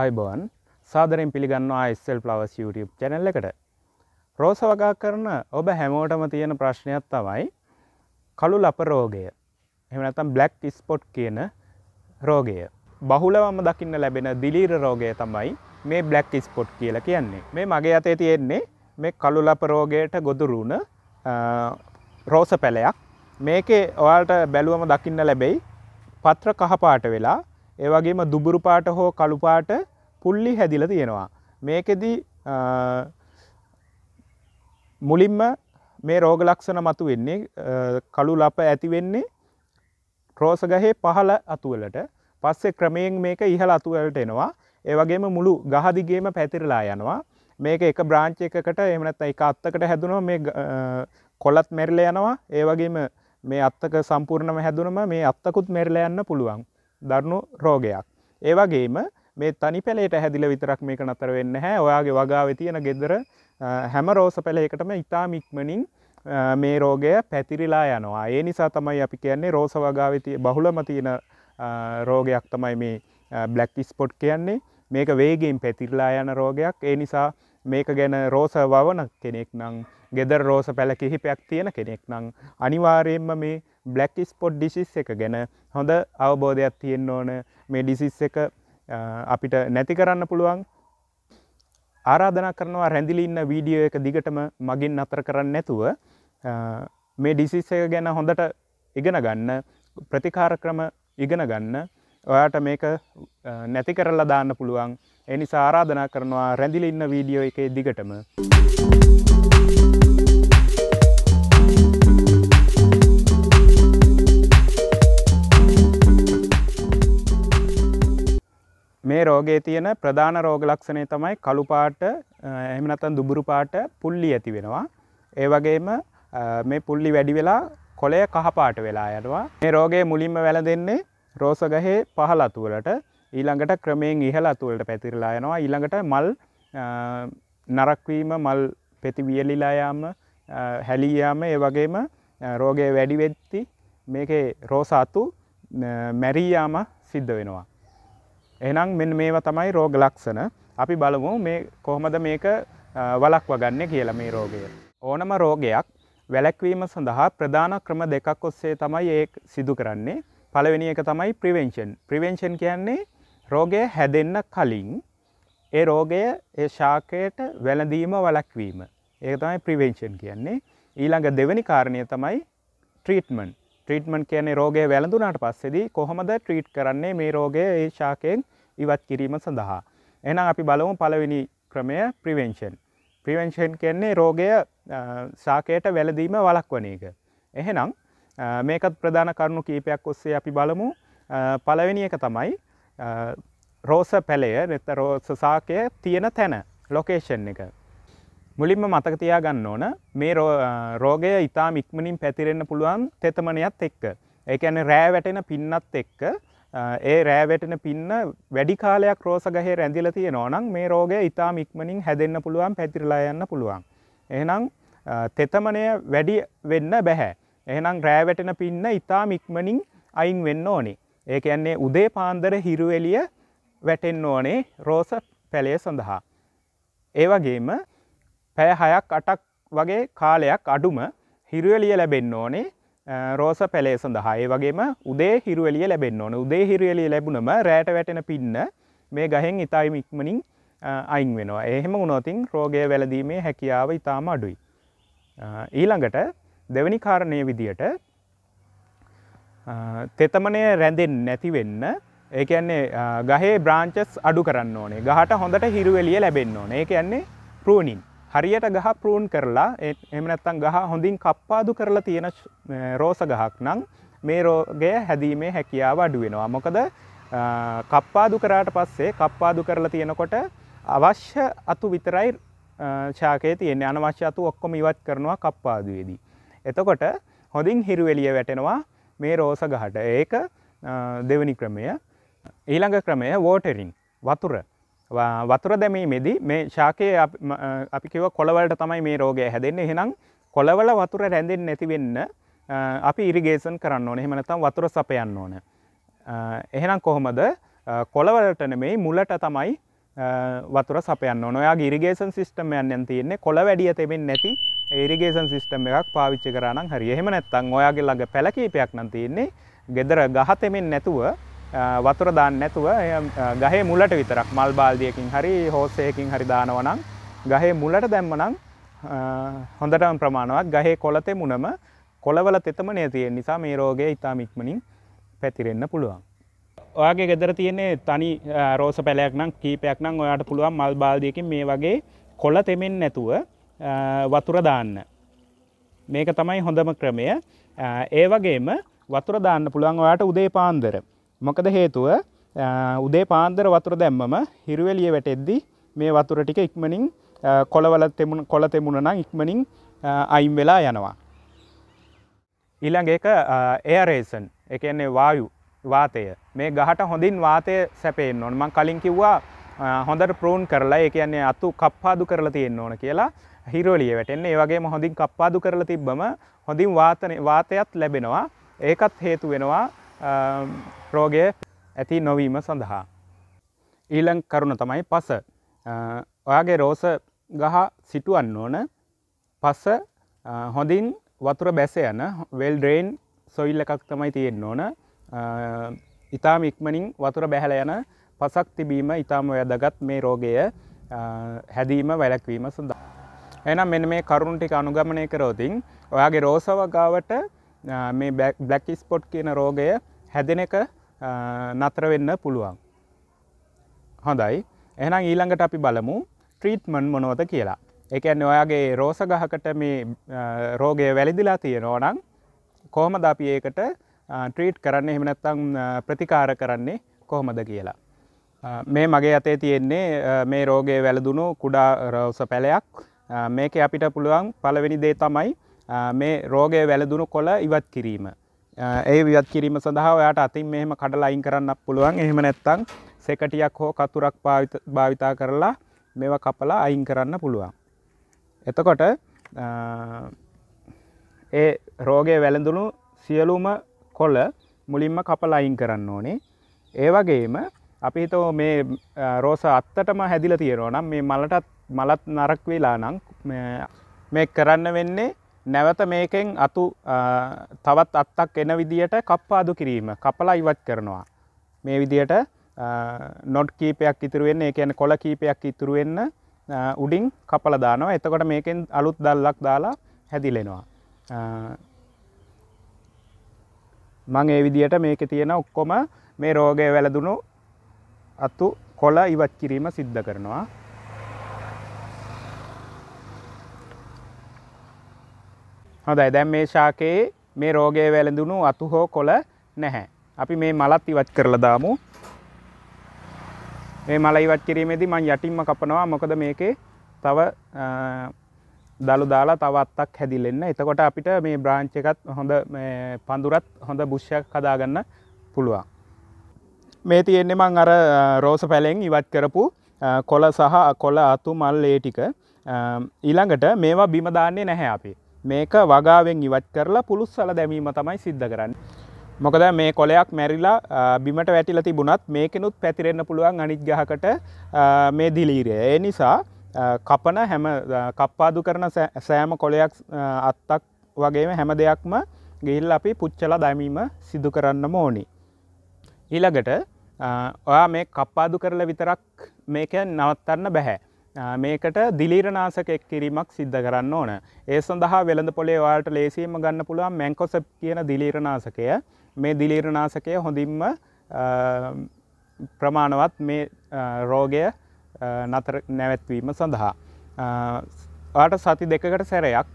අයිබෝන් සාදරෙන් පිළිගන්නවා ස්සල් ලවස් YouTube channel එකට රෝස වගා කරන ඔබ හැමෝටම තියෙන ප්‍රශ්නයක් තමයි කළු ලපරෝගය එමනතම් බ්ලක් ස්පොට් කියන රෝගය බහුලවම දකින්න ලැබෙන දිලීර රෝගය තමයි මේ බ්ලක් ස්පොට් කියලා කියන්නේ මේ මගේ අතේ තියෙන්නේ මේ කළු ලපරෝගයට ගොදුරුණ රෝස පැලයක් මේකේ ඔයාට බැලුවම දකින්න ලැබෙයි පත්‍ර කහපාට වෙලා ඒවගේම දුබුරු පාට හෝ කළුපාට පුල්ලි හැදිල තියෙනවා. මේකෙදී මුලින්ම මේ රෝග ලක්ෂණ මතු වෙන්නේ කළු ලප ඇති වෙන්නේ ක්‍රෝසගහේ පහළ අතුවලට පස්සේ ක්‍රමයෙන් මේක ඉහළ අතුවලට එනවා ඒවගේම මුළු ගහදිගේම පැතිරලා යනවා මේක එක බ්‍රාංච් එකකට එමනත් එක අත්තකට හැදුනවා මේ කොලත් මෙරල යනවා ඒවගේම මේ අත්තක සම්පූර්ණම හැදුනම මේ අත්තකුත් මෙරල යන්න පුළුවන් දරුණු රෝගයක්. ඒවගේම මේ තනි පෙළේට හැදිල විතරක් මේක නතර වෙන්න හැ ඔයාගේ වගාව තියෙන ගෙදර හැම රෝස පෙළේකටම ඉතාම ඉක්මනින් මේ රෝගය පැතිරිලා යනවා. ඒ නිසා තමයි අපි කියන්නේ රෝස වගාවිතිය බහුලම තියෙන රෝගයක් තමයි මේ බ්ලක් ස්පොට් කියන්නේ මේක වේගෙන් පැතිරලා යන රෝගයක් ඒ නිසා මේක ගැන රෝස වවන කෙනෙක් නං ගෙදර රෝස පැල කිහිපයක් තියෙන කෙනෙක් නං අනිවාරයෙන්ම මේ බ්ලක් ස්පොට් ඩිසිස් එක ගැන හොඳ අවබෝධයක් තියෙන් ඕන මේ ඩිසිස් එක අපිට නැති කරන්න පුළුවන් ආරාධන කරනවා රැඳිලිඉන්න වීඩියෝ එක දිගටම මගින් අතර කරන්න නැතුව මේ ඩිසිස් එක ගැන හොඳට ඉගෙන ගන්න ප්‍රතිකාර ක්‍රම ඉගෙන ගන්න ඔයාට මේක නැති කරලා දාන්න පුළුවන් එනි සාරාධනා කරනවා රැඳිලිඉන්න වීඩියෝ එකේ දිගටම. මේ රෝගේ තියෙන ප්‍රධාන රෝග ලක්ෂණය තමයි කළුපාට එමනතන් දුබුරු පාට පුල්ලි ඇති වෙනවා. ඒ වගේම මේ පුල්ලි වැඩි වෙලා කොලය කහපාට වෙලා යනවා. මේ රෝගේ මුලින්ම වැල දෙන්නේ රෝසගහේ පහල අතුවලට ඊළඟට ක්‍රමයෙන් ඉහල අතුවලට පැතිරලා යනවා ඊළඟට මල් නරක්වීම මල් පෙති වියලිලායාම හැලියයාම ඒ වගේම රෝගය වැඩිවෙත්ති මේකේ රෝසාතු මැරීයාම සිද්ධ වෙනවා. එහෙනම් මෙන්න මේවා තමයි රෝග ලක්ෂණ. අපි බලමු මේ කොහොමද මේක වළක්වා ගන්න කියලා මේ රෝගය. ඕනම රෝගයක් වැළැක්වීම සඳහා ප්‍රධාන ක්‍රම දෙකක් ඔස්සේ තමයි ඒ සිදු කරන්නේ. පළවෙනි එක තමයි ප්‍රිවෙන්ෂන්. ප්‍රිවෙන්ෂන් කියන්නේ රෝගය හැදෙන්න කලින් ඒ රෝගය ඒ ශාකයට වැළඳීම වළක්වීම. ඒක තමයි ප්‍රිවෙන්ෂන් කියන්නේ. ඊළඟ දෙවැනි කාරණය තමයි ට්‍රීට්මන්ට්. ට්‍රීටමන් කියන්නේ රෝගය වැළඳුනාට පස්සෙදී කොහොමද ට්‍රීට් කරන්නේ මේ රෝගය ඒ ශාකයෙන් ඉවත් කිරීම සඳහා. එනම් අපි බලමු පළවෙනි ක්‍රමය ප්‍රවෙන්ෂන්. ප්‍රවෙන්ෂන් කියන්නේ රෝගය ශාකයට වැලදීම වලක්වන එක. එහෙනම් මේකත් ප්‍රධාන කරුණු කීපයක් ඔස්සේ අපි බලමු පළවෙනි එක තමයි රෝස පැලය නැත රෝස සාකය තියෙන තැන ලොකේෂන් එක මුලින්ම මතක තියාගන්න ඕන මේ රෝගය ඉතා මික්මනින් පැතිරෙන්න්න පුළුවන් තෙතමනයත් එක්ක. ඒඇන රෑ වැටෙන පින්නත් එක්ක ඒ රෑවැටෙන පින්න වැඩි කාලයක් රෝසගහේ රැඳිල තිය නෝනම් මේ රෝගය ඉතා මික්මනින් හැදෙන්න්න පුළුවන් පැතිරලා යන්න පුළුවන්. එහෙනම් තෙතමනය වැඩි වෙන්න බැහැ. එහෙනම් රෑවැටෙන පින්න ඉතා මික්මනින් අයින් වෙන්න ඕනේ. ඒක ඇන්නේ උදේ පාන්දර හිරුවෙලිය වැටෙන්න ඕනේ රෝස පැළය සඳහා. ඒවගේම පැය හයක් අටක් වගේ කාලයක් අඩුම හිරුවලිය ලැබෙන්න ඕනේ රෝස පැලේ සඳහාය වගේම උදේ හිරුවලිය ලැබෙන්න්න ඕන උදේ හිරුවලිය ලැබුණම රෑට වැටෙන පින්න මේ ගහෙන් ඉතායිම ඉක්මනින් අයින් වෙනවා එහෙම උනොතින් රෝගය වැලදීමේ හැකියාව ඉතාම අඩුයි. ඊළඟට දෙවැනි කාරණය විදියට තෙතමනය රැඳෙන් නැතිවෙන්න ඒකන්නේ ගහේ බ්‍රාංචස් අඩු කරන්න ඕනේ ගහට හොඳට හිරුවලිය ලැබෙන්න්න ඕනේ ඒ කියන්නේ පරූනිින් හරියට ගහ ප්‍රූන් කරලා එමනැත්තන් ගහ හොඳින් කප්පාදු කරලා තියෙන රෝස ගහක් නං මේ රෝගය හැදීමේ හැකියාව අඩුවෙනවා මොකද කප්පාදු කරාට පස්සේ කප්පාදු කරලා තියෙනකොට අවශ්‍ය අතු විතරයි ශාකය තියෙන අනවශ්‍ය අතු ඔක්කොම ඉවත් කරනවා කප්පාදුවේදී. එතකොට හොඳින් හිරුවෙලිය වැටෙනවා මේ රෝස ගහට ඒක දෙවනි ක්‍රමය ඊළඟ ක්‍රමය වෝටරින් වතුර වතුර දැමීමේදී මේ ශාකයේ අපි කිව කොළවලට තමයි මේ රෝගය හැදෙන්නේ එහෙනම් කොළවල වතුර රැඳෙන්නේ නැති වෙන්න අපි ඉරිගේෂන් කරන්න ඕනේ. එහෙම නැත්නම් වතුර සපයන්න ඕනේ. එහෙනම් කොහොමද කොළවලට නෙමෙයි මුලට තමයි වතුර සපයන්න ඕනේ. ඔයාගේ ඉරිගේෂන් සිස්ටම් එකෙන් තියෙන්නේ කොළ වැඩිය තෙමෙන්නේ නැති ඉරිගේෂන් සිස්ටම් එකක් පාවිච්චි කරා නම් හරි. එහෙම නැත්නම් ඔයාගේ ළඟ පැල කීපයක් නම් තියෙන්නේ gedara ගහ තෙමෙන්නේ නැතුව වතුර දාන්න නැතුව ගහේ මුලට විතරක් මල් බාල්දියකින් හරි හෝස්සයකින් හරි දානවනම් ගහේ මුලට දැම්මනම් හොඳටම ප්‍රමාණවත් ගහේ කොළතේ මුණම කොළවල තෙතමනය තියෙන් නිසා මේ රෝගය ඉතාම ඉක්මනින් පැතිරෙන්න පුළුවන්. ඔයාගේ ගෙදර තියන්නේ තනි රෝස පැලයක් නම් කීපයක් නම් ඔයාට පුළුවන් මල් බාල්දියකින් මේ වගේ කොළ තෙමෙන් නැතුව වතුර දාන්න. මේක තමයි හොඳම ක්‍රමය ඒ වගේම වතුර දාන්න පුළුවන් ඔයාට උදේ පාන්දර මොකද හේතුව උදේ පාන්දර වතුර දැම්මම හිරුවලිය වැටෙද්දි මේ වතුර ටික ඉක්මනින් කොළවල තෙමුණ කොළ තෙමුණ නම් ඉක්මනින් අයිම් වෙලා යනවා. ඊළඟ එක එයරේසන් එකන්නේ වායු වාතය මේ ගහට හොඳින් වාතය සැපයෙන් ඕන මං කලින් කිව්වා හොඳට ප්‍රෝන් කරලා ඒ කියන්නේ අතු කප්පාදු කරලා තියෙන්න ඕන කියලා හිරෝලිය වැටෙන්නේ ඒ වගේම හොඳින් කප්පාදු කරලා තිබ්බම හොඳින් වාතන වාතයත් ලැබෙනවා ඒකත් හේතු වෙනවා රෝගය ඇති නොවීම සඳහා. ඊළං කරුණ තමයි පස ඔයාගේ රෝස ගහ සිටුවන්න ඕන පස හොඳින් වතුර බැස යන වෙල් ඩ්‍රේන් සොයිල් එකක් තමයි තියෙන් ඕන ඉතාම ඉක්මනින් වතුර බැහැල යන පසක් තිබීම ඉතාම වැදගත් මේ රෝගය හැදීම වැලැක්වීම සඳහා. එනම් මෙන මේ කරුණටික අනුගමනය කරෝතින් ඔයාගේ රෝසවගාවට මේ බ්ලක් ස්පොට් කියන රෝගය හැදෙන එක නතර වෙන්න පුළුවන්. හොඳයි එහෙනම් ඊළඟට අපි බලමු ට්‍රීට්මන් මොනවද කියලා. එකන්න ඔයාගේ රෝස ගහකට මේ රෝගය වැලිදිලා තියෙනවා නම් කොහොමද අපි ඒකට ට්‍රීට් කරන්න එහෙමනැත්තං ප්‍රතිකාර කරන්නේ කොහොමද කියලා. මේ මගේ අතේ තියෙන්නේ මේ රෝගය වැලදුණු කුඩා රවස පැලයක් මේක අපිට පුළුවන් පළවෙනි දේ තමයි මේ රෝගය වැලදුණු කොළ ඉවත් කිරීම. ඒ විවත් කිරීම සඳහා ඔයාට අතින් මෙහෙම කඩ ලයින් කරන්න පුළුවන් එහෙම නැත්තං සෙකටියක් හෝ කතුරක් භාවිතා කරලා මෙව කපලා අයින් කරන්න පුළුවන්. එතකොට ඒ රෝගය වැළඳුණු සියලුම කොල මුලින්ම කපල අයින් කරන්න ඕනේ. ඒ වගේම අපි හිතෝ මේ රෝස අත්තටම හැදිල තියෙනවා නම් මේ මලටත් මලත් නරක් වෙලා නම් මේ කරන්න වෙන්නේ නැවත මේකෙන් අතු තවත් අත්තක් එන විදියට කප්පාදු කිරීම කපලා ඉවත් කරනවා. මේ විදියට නොඩ් කීපයක් ඉතුරුවෙන් ඒ කියන කොල කීපයක් ඉතුරුවෙන්න උඩින් කපල දානවා එතකොට මේකෙන් අලුත් දල්ලක් දාලා හැදිලෙනවා. මං ඒ විදියට මේක තියෙන ඔක්කොම මේ රෝගය වැලදුණු අතු කොල ඉවත් කිරීම සිද්ධ කරනවා. හොඳයි දැන් මේ ශාකයේ මේ රෝගය වැළඳුණු අතු හෝ කොළ නැහැ. අපි මේ මලත් ඉවත් කරලා දාමු. මේ මල ඉවත් කිරීමේදී මම යටින්ම කපනවා. මොකද මේකේ තව දලු දාලා තව අත්තක් හැදිලෙන්න. එතකොට අපිට මේ බ්‍රාන්ච් එකත් හොඳ පඳුරත් හොඳ බුෂ්යක් හදාගන්න පුළුවන්. මේ තියෙන්නේ මං අර රෝස පැලෙන් ඉවත් කරපු කොළ සහ කොළ අතු මල් ඒ ටික ඊළඟට මේවා බිම දාන්නේ නැහැ අපි. මේක වගාවෙන් ඉවත් කරලා පුළුස් සල දැමීම තමයි සිද්ධ කරන්න. මොකද මේ කොලයක් මැරිලා බිමට වැටිල තිබුණත් මේකනුත් පැතිරෙන්න්න පුළුවන් අනිත් ගහකට මේ දිලීරය. ඒ නිසා කපන හැම කප්පාදු කරන සෑම කොලයක් අත්තක් වගේම හැම දෙයක්ම ගිහිල් අපි පුච්චල දැමීම සිදු කරන්න මෝනි. ඊළඟට ඔයා මේ කප්පාදු කරලා විතරක් මේක නවත්තන්න බැහැ. මේකට දිලීරනාසකෙක් කිරීමක් සිද්ධ කරන්න ඕන. ඒ සඳහා වෙළඳ පොලේ වාට ලේසිීම ගන්න පුළුවන් මැංකොසප් කියන දිලීරනාසකය මේ දිලීරනාසකය හොඳින්ම ප්‍රමාණවත් මේ රෝගය නතර නැවැත්වීම සඳහා. ට සති දෙකකට සැරයක්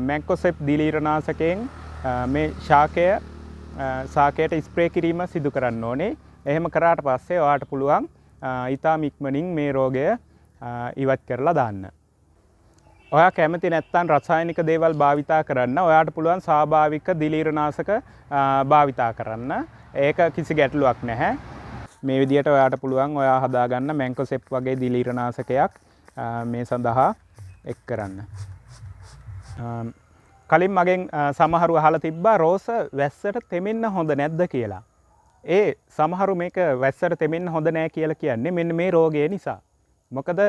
මැංකොසෙප් දිලීරනාසකයෙන් මේ ශාකය සාකයට ස්ප්‍රේ කිරීම සිදු කරන්න ඕනේ එහෙම කරාට පස්සේ වාට පුළුවන් ඉතා මික්මනින් මේ රෝගය ඉවත් කරලා දාන්න. ඔයා කැමති නැත්තන් රසායනික දේවල් භාවිතා කරන්න ඔයාට පුළුවන් සාභාවික දිලීරනාසක භාවිතා කරන්න ඒක කිසි ගැටලුවක් නැහැ මේ විදියට ඔයාට පුළුවන් ඔයා හදාගන්න මැංකොසෙප් වගේ දිලීරනාසකයක් මේ සඳහා එක් කරන්න කලින් මගෙන් සමහරු අහල තිබ්බා රෝස වැස්සට තෙමෙන්න හොඳ නැද්ද කියලා ඒ සමහරු මේක වැස්සට තෙමෙන් හොඳ නෑ කියලා කියන්නේ මෙන්න මේ රෝගය නිසා මොකද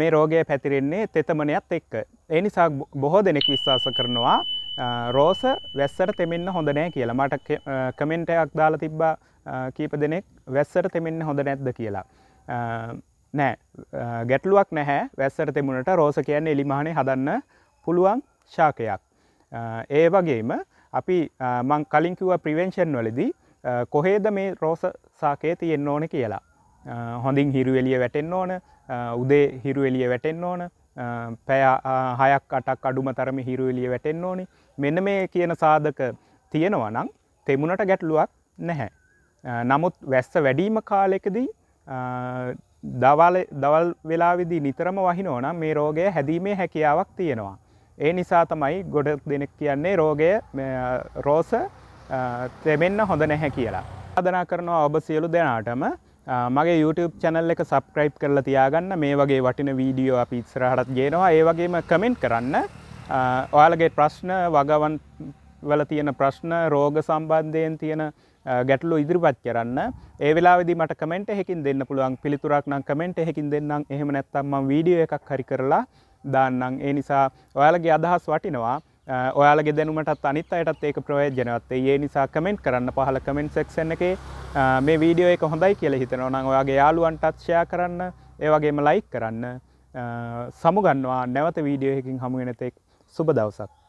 මේ රෝගය පැතිරෙන්නේ තෙතමනයක්ත් එක්ක. ඒ නිසා බොහෝ දෙනෙක් විශ්වාස කරනවා රෝස වැස්සර තෙමෙන්න්න හොඳනෑ කියලා මට කමෙන්ටයක් දාලා තිබ්බා කීප දෙනෙක් වැස්සර තෙමෙන්න්න හොඳ නැද්ද කියලා. නෑ ගැටලුවක් නැහැ වැස්සර තෙමුණට රෝස කියන්න එලිමහනේ හදන්න පුළුවන් ශාකයක්. ඒ වගේම අපි මං කලින්කිව ප්‍රිවෙන්ෂන් වලදී කොහේද මේ රෝස සාකයේ තියෙන්න්න ඕන කියලා. හොඳින් හිරු එලිය වැටෙන්න ඕන උදේ හිරු එලිය වැටෙන්න ඕන පැය හයක් අටක් අඩුම තරම හිරු එලිය වැටෙන්න ඕනි මෙන්න මේ කියන සාධක තියෙනවා නම් තෙමුණට ගැටලුවක් නැහැ. නමුත් වැස්ස වැඩීම කාලෙකදී දවල් දවල් වෙලාවිදි නිතරම වහිනෝනම් මේ රෝගය හැදීමේ හැකියාවක් තියෙනවා. ඒ නිසා තමයි ගොඩ දෙනෙක් කියන්නේ රෝගය රෝස තෙමෙන්න හොඳ නැහැ කියලා. අදනා කරනවා ඔබ සියලු දෙනාටම මගේ YouTube චැනල් එක සබස්ක්‍රයිබ් කරලා තියාගන්න මේ වගේ වටින වීඩියෝ අපි ඉස්සරහටත් ගේනවා ඒ වගේම කමෙන්ට් කරන්න ඔයාලගේ ප්‍රශ්න වගවන් වල තියෙන ප්‍රශ්න රෝග සම්බන්ධයෙන් තියෙන ගැටලු ඉදිරිපත් කරන්න ඒ වෙලාවෙදි මට කමෙන්ට් එකකින් දෙන්න පුළුවන් පිළිතුරක් නම් කමෙන්ට් එකකින් දෙන්නම් එහෙම නැත්නම් මම වීඩියෝ එකක් හරි කරලා දාන්නම් ඒ නිසා ඔයාලගේ අදහස් වටිනවා ඔයාලගේ දැනුමටත් අනිත් අයටත් ඒක ප්‍රයෝජනවත් ඒ නිසා කමෙන්ට් කරන්න පහල කමෙන්ට් සෙක්ෂන් එකේ මේ වීඩියෝ එක හොඳයි කියලා හිතනවා නම් ඔයාගේ යාළුවන්ටත් ෂෙයා කරන්න ඒ වගේම ලයික් කරන්න සමුගන්නවා නැවත වීඩියෝ එකකින් හමු වෙන තෙක් සුබ දවසක්